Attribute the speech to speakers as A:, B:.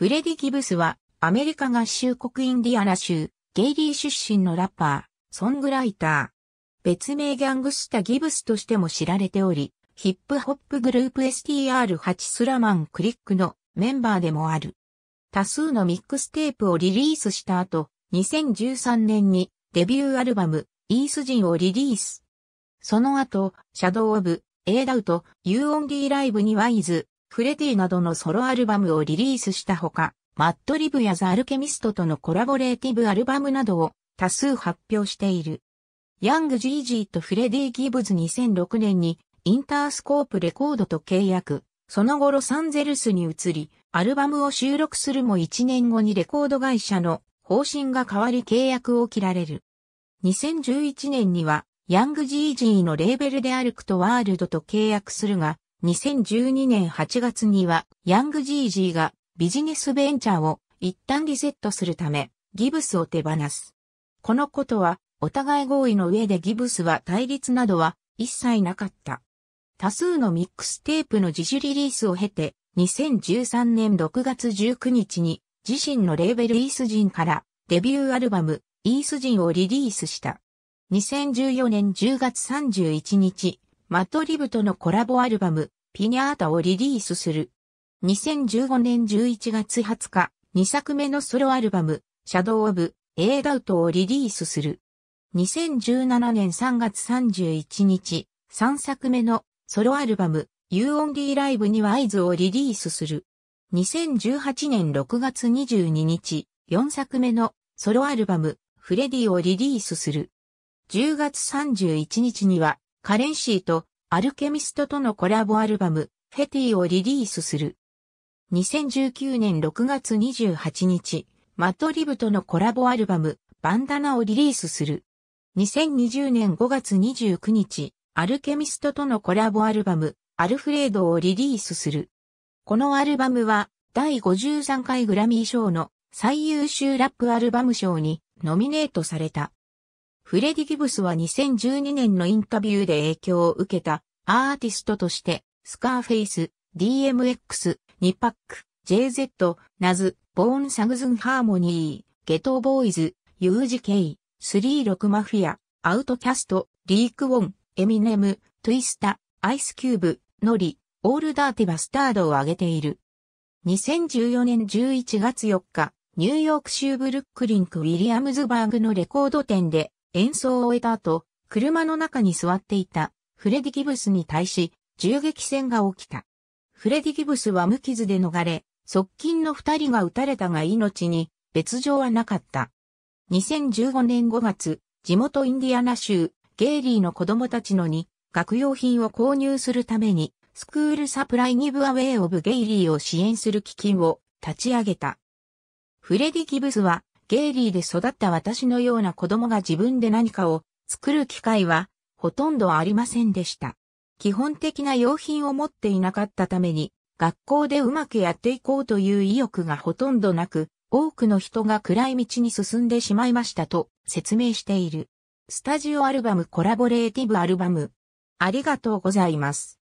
A: フレディ・ギブスは、アメリカ合衆国インディアナ州、ゲイリー出身のラッパー、ソングライター。別名ギャングスタ・ギブスとしても知られており、ヒップホップグループ STR8 スラマンクリックのメンバーでもある。多数のミックステープをリリースした後、2013年にデビューアルバム、イースジンをリリース。その後、シャドウ・オブ、エーダウト、ユー・オン・ディライブにワイズ、フレティなどのソロアルバムをリリースしたほか、マッドリブやザ・アルケミストとのコラボレーティブアルバムなどを多数発表している。ヤング・ジージーとフレディ・ギブズ2006年にインタースコープレコードと契約、その後ロサンゼルスに移り、アルバムを収録するも1年後にレコード会社の方針が変わり契約を切られる。2011年にはヤング・ジージーのレーベルで歩くクとワールドと契約するが、2012年8月には、ヤングジージーがビジネスベンチャーを一旦リセットするため、ギブスを手放す。このことは、お互い合意の上でギブスは対立などは一切なかった。多数のミックステープの自主リリースを経て、2013年6月19日に自身のレーベルイース人からデビューアルバムイース人をリリースした。2014年10月31日、マトリブとのコラボアルバム、ピニャータをリリースする。2015年11月20日、2作目のソロアルバム、シャドウ・オブ・エーダウトをリリースする。2017年3月31日、3作目のソロアルバム、ユーオンリーライブには合図をリリースする。2018年6月22日、4作目のソロアルバム、フレディをリリースする。10月31日にはカレンシーとアルケミストとのコラボアルバム、フェティをリリースする。2019年6月28日、マットリブとのコラボアルバム、バンダナをリリースする。2020年5月29日、アルケミストとのコラボアルバム、アルフレードをリリースする。このアルバムは、第53回グラミー賞の最優秀ラップアルバム賞にノミネートされた。フレディ・ギブスは2012年のインタビューで影響を受けたアーティストとして、スカーフェイス、DMX、ニパック、JZ、ナズ、ボーン・サグズン・ハーモニー、ゲトー・ボーイズ、UGK、ロク・マフィア、アウトキャスト、リーク・ウォン、エミネム、トゥイスタ、アイスキューブ、ノリ、オールダーティバスタードを挙げている。2014年11月4日、ニューヨーク州ブルックリンク・ウィリアムズバーグのレコード店で、演奏を終えた後、車の中に座っていたフレディ・ギブスに対し銃撃戦が起きた。フレディ・ギブスは無傷で逃れ、側近の二人が撃たれたが命に別状はなかった。2015年5月、地元インディアナ州ゲイリーの子供たちのに学用品を購入するためにスクールサプライギブアウェイオブゲイリーを支援する基金を立ち上げた。フレディ・ギブスはゲイリーで育った私のような子供が自分で何かを作る機会はほとんどありませんでした。基本的な用品を持っていなかったために、学校でうまくやっていこうという意欲がほとんどなく、多くの人が暗い道に進んでしまいましたと説明している。スタジオアルバムコラボレーティブアルバム。ありがとうございます。